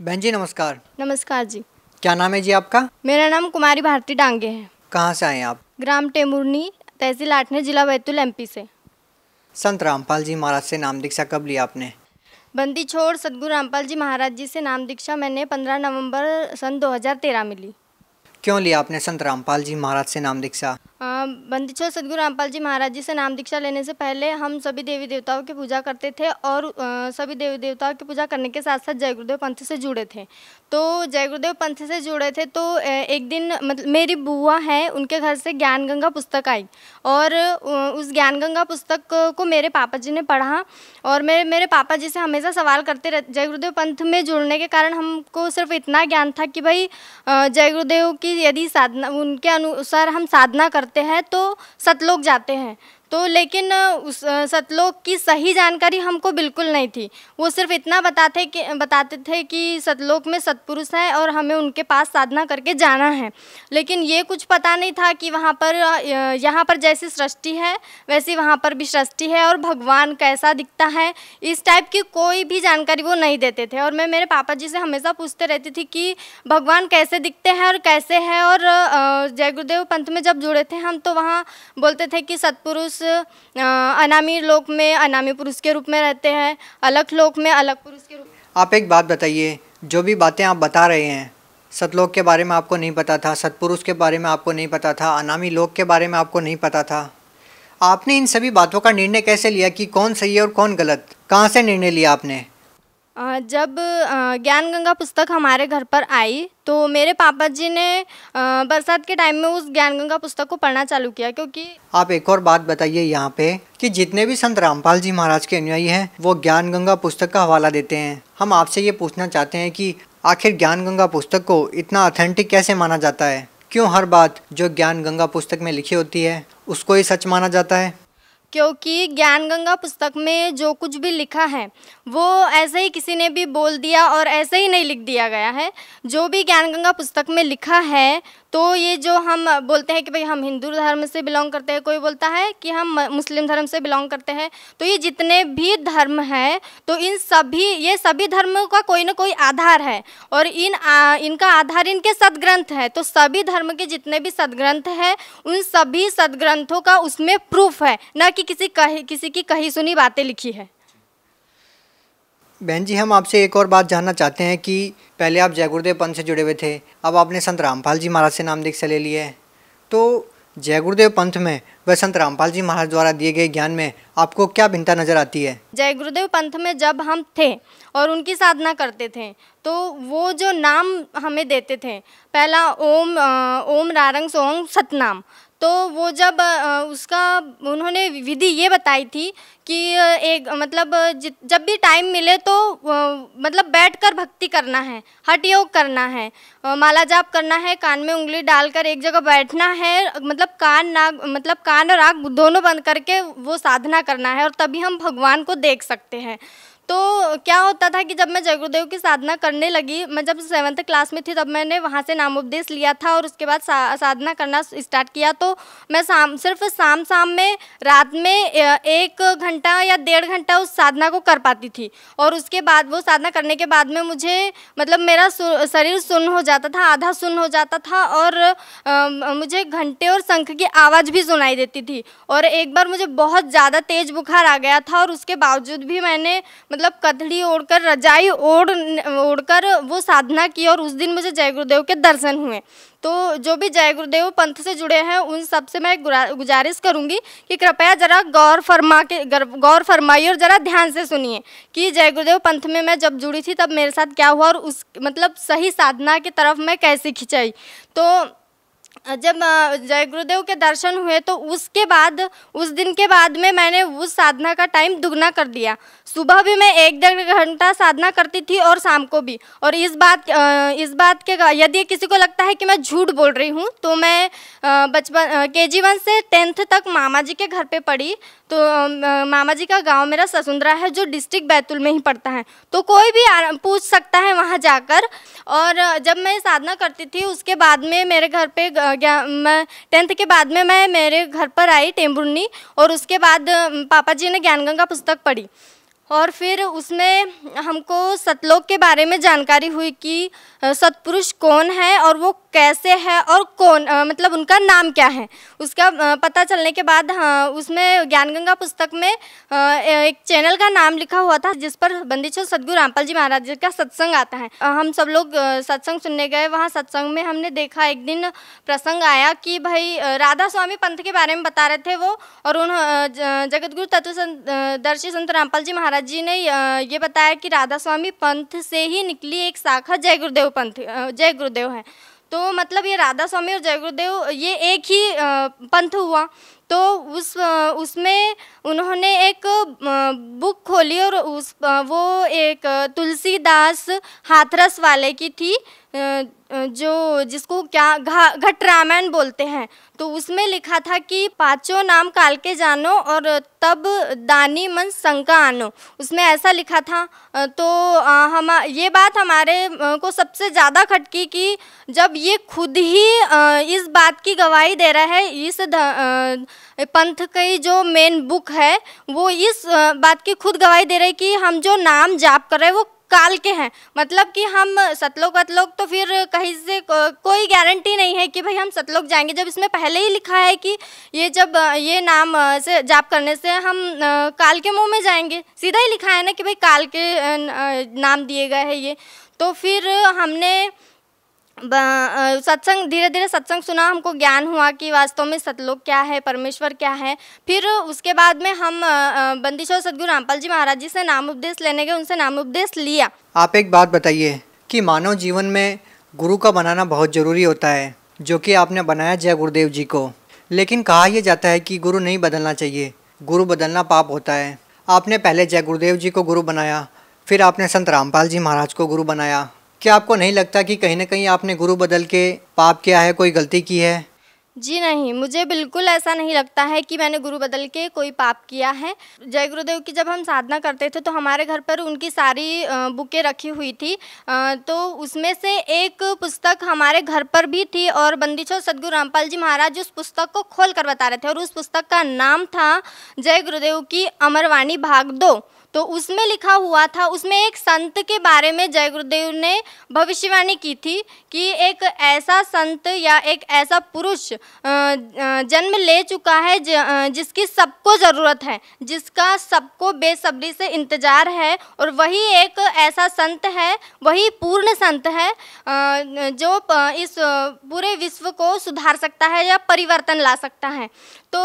बहन जी नमस्कार नमस्कार जी क्या नाम है जी आपका मेरा नाम कुमारी भारती डांगे है कहाँ से आए आप ग्राम टेमुरनी तहसील आठने जिला बैतूल एमपी से संत रामपाल जी महाराज से नाम दीक्षा कब लिया आपने बंदी छोड़ सदगुरु रामपाल जी महाराज जी से नाम दीक्षा मैंने 15 नवंबर सन 2013 में ली क्यों लिया आपने संत रामपाल जी महाराज से नाम दीक्षा बंदिशो सदगुरु रामपाल जी महाराज जी से नाम दीक्षा लेने से पहले हम सभी देवी देवताओं की पूजा करते थे और आ, सभी देवी देवताओं की पूजा करने के साथ साथ जय गुरुदेव पंथ से जुड़े थे तो जय गुरुदेव पंथ से जुड़े थे तो एक दिन मतलब मेरी बुआ है उनके घर से ज्ञान गंगा पुस्तक आई और उस ज्ञान गंगा पुस्तक को मेरे पापा जी ने पढ़ा और मेरे मेरे पापा जी से हमेशा सवाल करते रहते जय गुरुदेव पंथ में जुड़ने के कारण हमको सिर्फ इतना ज्ञान था कि भाई जय गुरुदेव की यदि साधना उनके अनुसार हम साधना करते हैं तो सतलोक जाते हैं तो लेकिन उस सतलोक की सही जानकारी हमको बिल्कुल नहीं थी वो सिर्फ इतना बताते कि बताते थे कि सतलोक में सतपुरुष हैं और हमें उनके पास साधना करके जाना है लेकिन ये कुछ पता नहीं था कि वहाँ पर यहाँ पर जैसी सृष्टि है वैसी वहाँ पर भी सृष्टि है और भगवान कैसा दिखता है इस टाइप की कोई भी जानकारी वो नहीं देते थे और मैं मेरे पापा जी से हमेशा पूछते रहती थी कि भगवान कैसे दिखते हैं और कैसे है और जय गुरुदेव पंथ में जब जुड़े थे हम तो वहाँ बोलते थे कि सतपुरुष अनामी लोक में अनामी पुरुष के रूप में रहते हैं अलग लोक में अलग पुरुष के रूप में आप एक बात बताइए जो भी बातें आप बता रहे हैं सतलोक के बारे में आपको नहीं पता था सतपुरुष के बारे में आपको नहीं पता था अनामी लोक के बारे में आपको नहीं पता था आपने इन सभी बातों का निर्णय कैसे लिया कि कौन सही है और कौन गलत कहाँ से निर्णय लिया आपने जब ज्ञान गंगा पुस्तक हमारे घर पर आई तो मेरे पापा जी ने बरसात के टाइम में उस ज्ञान गंगा पुस्तक को पढ़ना चालू किया क्योंकि आप एक और बात बताइए यहाँ पे कि जितने भी संत रामपाल जी महाराज के अनुयायी हैं वो ज्ञान गंगा पुस्तक का हवाला देते हैं हम आपसे ये पूछना चाहते हैं कि आखिर ज्ञान गंगा पुस्तक को इतना ऑथेंटिक कैसे माना जाता है क्यों हर बात जो ज्ञान गंगा पुस्तक में लिखी होती है उसको ही सच माना जाता है क्योंकि ज्ञान गंगा पुस्तक में जो कुछ भी लिखा है वो ऐसे ही किसी ने भी बोल दिया और ऐसे ही नहीं लिख दिया गया है जो भी ज्ञान गंगा पुस्तक में लिखा है तो ये जो हम बोलते हैं कि भाई हम हिंदू धर्म से बिलोंग करते हैं कोई बोलता है कि हम मुस्लिम धर्म से बिलोंग करते हैं तो ये जितने भी धर्म हैं तो इन सभी ये सभी धर्मों का कोई ना कोई आधार है और इन आ, इनका आधार इनके सदग्रंथ है तो सभी धर्म के जितने भी सदग्रंथ हैं उन सभी सदग्रंथों का उसमें प्रूफ है ना कि किसी कही किसी की कही सुनी बातें लिखी है बहन जी हम आपसे एक और बात जानना चाहते हैं कि पहले आप जयगुरुदेव पंथ से जुड़े हुए थे अब आपने संत रामपाल जी महाराज से नाम से ले लिया है तो जयगुरुदेव पंथ में व संत रामपाल जी महाराज द्वारा दिए गए ज्ञान में आपको क्या भिन्नता नजर आती है जय गुरुदेव पंथ में जब हम थे और उनकी साधना करते थे तो वो जो नाम हमें देते थे पहला ओम ओम रारंग सोंग सतनाम तो वो जब उसका उन्होंने विधि ये बताई थी कि एक मतलब जब भी टाइम मिले तो मतलब बैठकर भक्ति करना है हट योग करना है माला जाप करना है कान में उंगली डालकर एक जगह बैठना है मतलब कान नाग मतलब कान और आँख दोनों बंद करके वो साधना करना है और तभी हम भगवान को देख सकते हैं तो क्या होता था कि जब मैं जगुरुदेव की साधना करने लगी मैं जब सेवन्थ क्लास में थी तब मैंने वहाँ से नामोपदेश लिया था और उसके बाद सा, साधना करना स्टार्ट किया तो मैं शाम सिर्फ शाम शाम में रात में एक घंटा या डेढ़ घंटा उस साधना को कर पाती थी और उसके बाद वो साधना करने के बाद में मुझे मतलब मेरा शरीर सुन हो जाता था आधा सुन हो जाता था और आ, मुझे घंटे और शंख की आवाज़ भी सुनाई देती थी और एक बार मुझे बहुत ज़्यादा तेज़ बुखार आ गया था और उसके बावजूद भी मैंने मतलब कथड़ी ओढ़कर रजाई ओढ़ ओढ़कर वो साधना की और उस दिन मुझे जय गुरुदेव के दर्शन हुए तो जो भी जय गुरुदेव पंथ से जुड़े हैं उन सब से मैं गुजारिश करूंगी कि कृपया ज़रा गौर फरमा के गौर फरमाइए और ज़रा ध्यान से सुनिए कि जय गुरुदेव पंथ में मैं जब जुड़ी थी तब मेरे साथ क्या हुआ और उस मतलब सही साधना की तरफ मैं कैसे खिंचाई तो जब जय गुरुदेव के दर्शन हुए तो उसके बाद उस दिन के बाद में मैंने उस साधना का टाइम दुगना कर दिया सुबह भी मैं एक डेढ़ घंटा साधना करती थी और शाम को भी और इस बात इस बात के यदि किसी को लगता है कि मैं झूठ बोल रही हूँ तो मैं बचपन के जी वन से टेंथ तक मामा जी के घर पे पढ़ी तो मामा जी का गांव मेरा ससुंदरा है जो डिस्ट्रिक्ट बैतूल में ही पड़ता है तो कोई भी पूछ सकता है वहाँ जाकर और जब मैं साधना करती थी उसके बाद में मेरे घर पे गया मैं टेंथ के बाद में मैं मेरे घर पर आई टेम्बुरनी और उसके बाद पापा जी ने ज्ञान गंगा पुस्तक पढ़ी और फिर उसमें हमको सतलोक के बारे में जानकारी हुई कि सतपुरुष कौन है और वो कैसे है और कौन मतलब उनका नाम क्या है उसका पता चलने के बाद हाँ, उसमें ज्ञानगंगा पुस्तक में एक चैनल का नाम लिखा हुआ था जिस पर बंदिशो सदगुरु रामपाल जी महाराज जी का सत्संग आता है हम सब लोग सत्संग सुनने गए वहाँ सत्संग में हमने देखा एक दिन प्रसंग आया कि भाई राधा स्वामी पंथ के बारे में बता रहे थे वो और उन जगत गुरु तत्व संत दर्शी संत रामपाल जी महाराज महाराज जी ने ये बताया कि राधा स्वामी पंथ से ही निकली एक शाखा जय गुरुदेव पंथ जय गुरुदेव है तो मतलब ये राधा स्वामी और जय गुरुदेव ये एक ही पंथ हुआ तो उस उसमें उन्होंने एक बुक खोली और उस वो एक तुलसीदास हाथरस वाले की थी जो जिसको क्या घा घट रामायण बोलते हैं तो उसमें लिखा था कि पाँचों नाम काल के जानो और तब दानी मन शंका आनो उसमें ऐसा लिखा था तो हम ये बात हमारे को सबसे ज़्यादा खटकी कि जब ये खुद ही इस बात की गवाही दे रहा है इस पंथ की जो मेन बुक है वो इस बात की खुद गवाही दे रही कि हम जो नाम जाप कर रहे हैं वो काल के हैं मतलब कि हम सतलोक अतलोक तो फिर कहीं से को, कोई गारंटी नहीं है कि भाई हम सतलोक जाएंगे जब इसमें पहले ही लिखा है कि ये जब ये नाम से जाप करने से हम काल के मुंह में जाएंगे सीधा ही लिखा है ना कि भाई काल के नाम दिए गए हैं ये तो फिर हमने सत्संग धीरे धीरे सत्संग सुना हमको ज्ञान हुआ कि वास्तव में सतलोक क्या है परमेश्वर क्या है फिर उसके बाद में हम बंदिशोर सदगुरु रामपाल जी महाराज जी से नाम उपदेश लेने गए उनसे नाम उपदेश लिया आप एक बात बताइए कि मानव जीवन में गुरु का बनाना बहुत ज़रूरी होता है जो कि आपने बनाया जय गुरुदेव जी को लेकिन कहा यह जाता है कि गुरु नहीं बदलना चाहिए गुरु बदलना पाप होता है आपने पहले जय गुरुदेव जी को गुरु बनाया फिर आपने संत रामपाल जी महाराज को गुरु बनाया क्या आपको नहीं लगता कि कहीं ना कहीं आपने गुरु बदल के पाप किया है कोई गलती की है जी नहीं मुझे बिल्कुल ऐसा नहीं लगता है कि मैंने गुरु बदल के कोई पाप किया है जय गुरुदेव की जब हम साधना करते थे तो हमारे घर पर उनकी सारी बुकें रखी हुई थी तो उसमें से एक पुस्तक हमारे घर पर भी थी और बंदिशो सदगुरु रामपाल जी महाराज उस पुस्तक को खोल कर बता रहे थे और उस पुस्तक का नाम था जय गुरुदेव की अमरवाणी भाग दो तो उसमें लिखा हुआ था उसमें एक संत के बारे में जय गुरुदेव ने भविष्यवाणी की थी कि एक ऐसा संत या एक ऐसा पुरुष जन्म ले चुका है जिसकी सबको ज़रूरत है जिसका सबको बेसब्री से इंतज़ार है और वही एक ऐसा संत है वही पूर्ण संत है जो इस पूरे विश्व को सुधार सकता है या परिवर्तन ला सकता है तो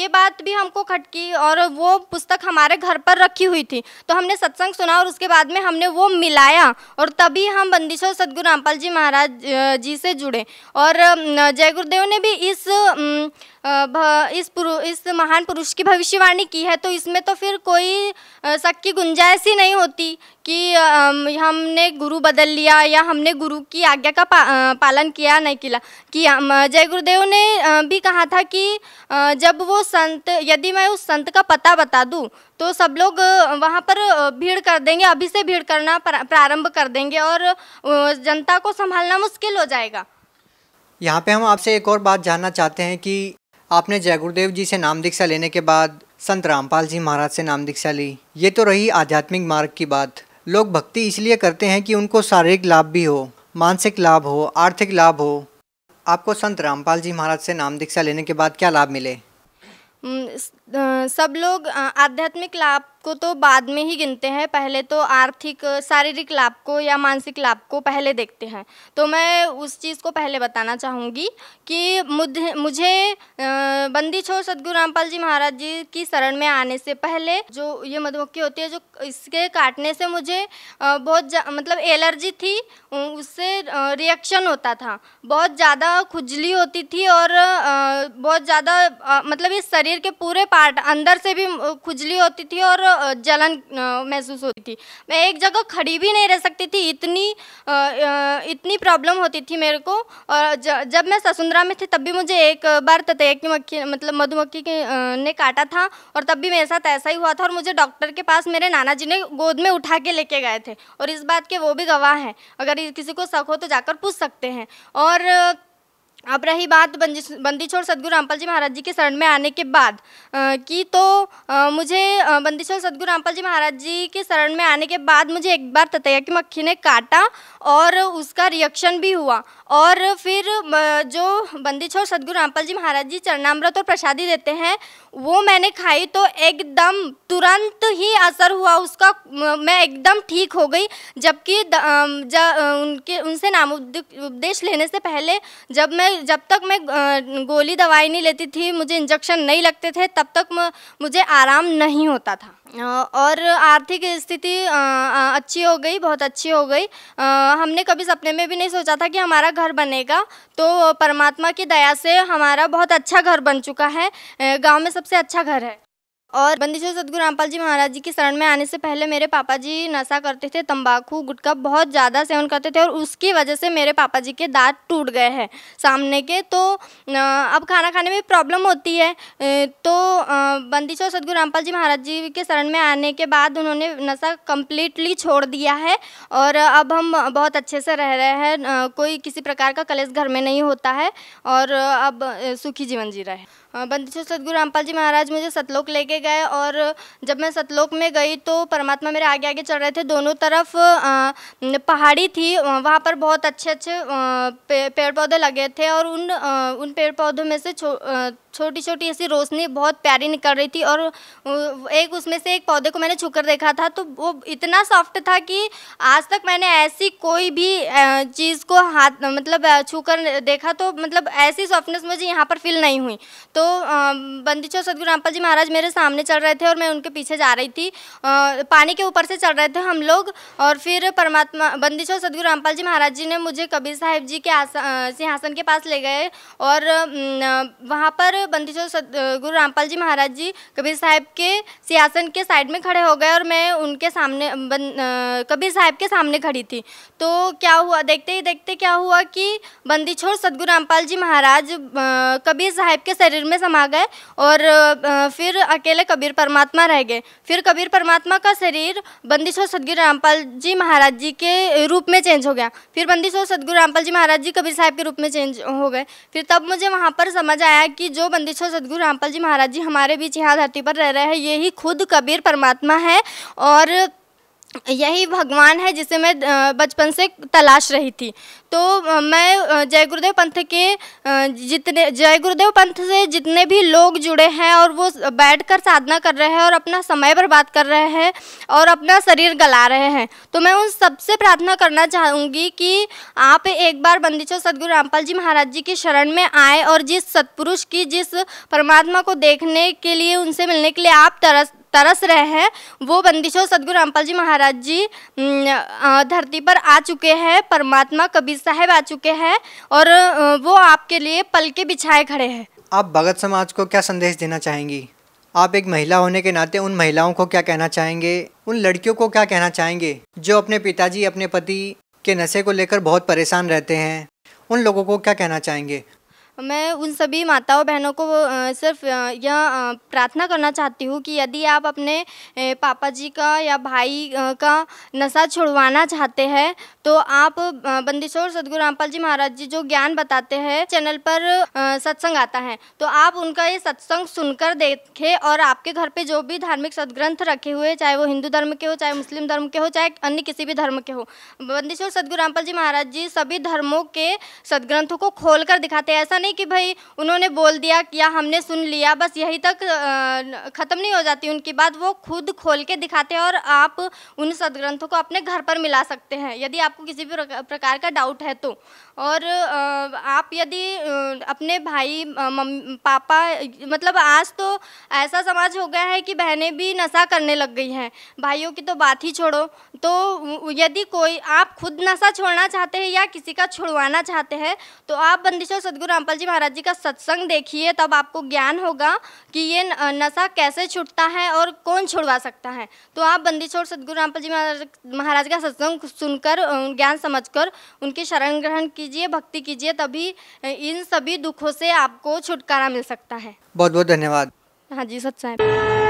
ये बात भी हमको खटकी और वो पुस्तक हमारे घर पर रखी हुई थी तो हमने सत्संग सुना और उसके बाद में हमने वो मिलाया और तभी हम बंदिशों सदगुरु रामपाल जी महाराज जी से जुड़े और जय गुरुदेव ने भी इस इस पुरु, इस महान पुरुष की भविष्यवाणी की है तो इसमें तो फिर कोई शक की गुंजाइश ही नहीं होती कि हमने गुरु बदल लिया या हमने गुरु की आज्ञा का पा, पालन किया नहीं किया कि जय गुरुदेव ने भी कहा था कि जब वो संत यदि मैं उस संत का पता बता दूँ तो सब लोग वहाँ पर भीड़ कर देंगे अभी से भीड़ करना प्रारंभ कर देंगे और जनता को संभालना मुश्किल हो जाएगा यहाँ पे हम आपसे एक और बात जानना चाहते हैं कि आपने जय गुरुदेव जी से नाम दीक्षा लेने के बाद संत रामपाल जी महाराज से नाम दीक्षा ली ये तो रही आध्यात्मिक मार्ग की बात लोग भक्ति इसलिए करते हैं कि उनको शारीरिक लाभ भी हो मानसिक लाभ हो आर्थिक लाभ हो आपको संत रामपाल जी महाराज से नाम दीक्षा लेने के बाद क्या लाभ मिले सब लोग आध्यात्मिक लाभ को तो बाद में ही गिनते हैं पहले तो आर्थिक शारीरिक लाभ को या मानसिक लाभ को पहले देखते हैं तो मैं उस चीज़ को पहले बताना चाहूँगी कि मुझे मुझे बंदी छोड़ सदगुरु रामपाल जी महाराज जी की शरण में आने से पहले जो ये मधुमक्खी होती है जो इसके काटने से मुझे बहुत मतलब एलर्जी थी उससे रिएक्शन होता था बहुत ज़्यादा खुजली होती थी और बहुत ज़्यादा मतलब इस शरीर के पूरे पार पार्ट अंदर से भी खुजली होती थी और जलन महसूस होती थी मैं एक जगह खड़ी भी नहीं रह सकती थी इतनी इतनी प्रॉब्लम होती थी मेरे को और जब मैं ससुंदरा में थी तब भी मुझे एक बार ततय की मक्खी मतलब मधुमक्खी ने काटा था और तब भी मेरे साथ ऐसा ही हुआ था और मुझे डॉक्टर के पास मेरे नाना जी ने गोद में उठा के लेके गए थे और इस बात के वो भी गवाह हैं अगर किसी को शक हो तो जाकर पूछ सकते हैं और अब रही बात बंदी छोड़ सदगुरु रामपाल जी महाराज जी के शरण में आने के बाद की तो आ, मुझे बंदी छोड़ सदगुरु रामपाल जी महाराज जी के शरण में आने के बाद मुझे एक बार ततया की मक्खी ने काटा और उसका रिएक्शन भी हुआ और फिर जो बंदी छोड़ सदगुरु रामपाल जी महाराज जी चरणामृत और प्रसादी देते हैं वो मैंने खाई तो एकदम तुरंत ही असर हुआ उसका मैं एकदम ठीक हो गई जबकि जब उनके उनसे नाम उपदेश लेने से पहले जब मैं जब तक मैं गोली दवाई नहीं लेती थी मुझे इंजेक्शन नहीं लगते थे तब तक मुझे आराम नहीं होता था और आर्थिक स्थिति अच्छी हो गई बहुत अच्छी हो गई हमने कभी सपने में भी नहीं सोचा था कि हमारा घर बनेगा तो परमात्मा की दया से हमारा बहुत अच्छा घर बन चुका है गांव में सबसे अच्छा घर है और बंदिशो सदगुरु रामपाल जी महाराज जी की शरण में आने से पहले मेरे पापा जी नशा करते थे तंबाकू गुटखा बहुत ज़्यादा सेवन करते थे और उसकी वजह से मेरे पापा जी के दांत टूट गए हैं सामने के तो अब खाना खाने में प्रॉब्लम होती है तो बंदिशो सदगुरु रामपाल जी महाराज जी के शरण में आने के बाद उन्होंने नशा कम्प्लीटली छोड़ दिया है और अब हम बहुत अच्छे से रह रहे हैं कोई किसी प्रकार का कलेश घर में नहीं होता है और अब सुखी जीवन जी रहे हैं बंदिशो सदगुरु रामपाल जी महाराज मुझे सतलोक लेके गए और जब मैं सतलोक में गई तो परमात्मा मेरे आगे आगे चल रहे थे दोनों तरफ पहाड़ी थी वहाँ पर बहुत अच्छे अच्छे पेड़ पौधे लगे थे और उन उन पेड़ पौधों में से छोटी छोटी ऐसी रोशनी बहुत प्यारी निकल रही थी और एक उसमें से एक पौधे को मैंने कर देखा था तो वो इतना सॉफ्ट था कि आज तक मैंने ऐसी कोई भी चीज़ को हाथ मतलब छूकर देखा तो मतलब ऐसी सॉफ्टनेस मुझे यहाँ पर फील नहीं हुई तो बंदी सदगुरु रामपाल जी महाराज मेरे सामने चल रहे थे और मैं उनके पीछे जा रही थी पानी के ऊपर से चल रहे थे हम लोग और फिर परमात्मा बंदी सदगुरु रामपाल जी महाराज जी ने मुझे कबीर साहेब जी के सिंहासन के पास ले गए और वहाँ पर बंदिशों गुरु रामपाल जी महाराज जी कबीर साहब के सियासन के साइड में खड़े हो गए और मैं उनके सामने कबीर साहब के सामने खड़ी थी तो क्या हुआ देखते ही देखते क्या हुआ कि बंदी छोड़ सदगुरु रामपाल जी महाराज कबीर साहब के शरीर में समा गए और फिर अकेले कबीर परमात्मा रह गए फिर कबीर परमात्मा का शरीर बंदी छोड़ सदगुरु रामपाल जी महाराज जी के रूप में चेंज हो गया फिर बंदी छोड़ सदगुरु रामपाल जी महाराज जी कबीर साहब के रूप में चेंज हो गए फिर तब मुझे वहाँ पर समझ आया कि जो बंदिशों सदगुरु रामपाल जी महाराज जी हमारे बीच यहाँ धरती पर रह रहे हैं यही खुद कबीर परमात्मा है और यही भगवान है जिसे मैं बचपन से तलाश रही थी तो मैं जय गुरुदेव पंथ के जितने जय गुरुदेव पंथ से जितने भी लोग जुड़े हैं और वो बैठकर साधना कर रहे हैं और अपना समय बर्बाद कर रहे हैं और अपना शरीर गला रहे हैं तो मैं उन सबसे प्रार्थना करना चाहूँगी कि आप एक बार बंदिशो सदगुरु रामपाल जी महाराज जी की शरण में आए और जिस सत्पुरुष की जिस परमात्मा को देखने के लिए उनसे मिलने के लिए आप तरस तरस रहे हैं वो बंदिशों सदगुरु रामपाल जी महाराज जी धरती पर आ चुके हैं परमात्मा कबीर साहब आ चुके हैं और वो आपके लिए पल के बिछाए खड़े हैं आप भगत समाज को क्या संदेश देना चाहेंगी आप एक महिला होने के नाते उन महिलाओं को क्या कहना चाहेंगे उन लड़कियों को क्या कहना चाहेंगे जो अपने पिताजी अपने पति के नशे को लेकर बहुत परेशान रहते हैं उन लोगों को क्या कहना चाहेंगे मैं उन सभी माताओं बहनों को सिर्फ यह प्रार्थना करना चाहती हूँ कि यदि आप अपने पापा जी का या भाई का नशा छुड़वाना चाहते हैं तो आप बंदिशोर सदगुरु रामपाल जी महाराज जी जो ज्ञान बताते हैं चैनल पर सत्संग आता है तो आप उनका ये सत्संग सुनकर देखें और आपके घर पे जो भी धार्मिक सदग्रंथ रखे हुए चाहे वो हिंदू धर्म के हो चाहे मुस्लिम धर्म के हो चाहे अन्य किसी भी धर्म के हो बंदिशोर सदगुरु रामपाल जी महाराज जी सभी धर्मों के सदग्रंथों को खोल दिखाते हैं ऐसा नहीं कि भाई उन्होंने बोल दिया या हमने सुन लिया बस यही तक ख़त्म नहीं हो जाती उनकी बात वो खुद खोल के दिखाते हैं और आप उन सदग्रंथों को अपने घर पर मिला सकते हैं यदि आपको किसी भी प्रकार का डाउट है तो और आप यदि अपने भाई पापा मतलब आज तो ऐसा समाज हो गया है कि बहनें भी नशा करने लग गई हैं भाइयों की तो बात ही छोड़ो तो यदि कोई आप खुद नशा छोड़ना चाहते हैं या किसी का छुड़वाना चाहते हैं तो आप बंदिशों सदगुरु गोपाल जी महाराज जी का सत्संग देखिए तब आपको ज्ञान होगा कि ये नशा कैसे छुटता है और कौन छुड़वा सकता है तो आप बंदी छोड़ सदगुरु रामपाल जी महाराज का सत्संग सुनकर ज्ञान समझकर उनकी शरण ग्रहण कीजिए भक्ति कीजिए तभी इन सभी दुखों से आपको छुटकारा मिल सकता है बहुत बहुत धन्यवाद हाँ जी सच साहब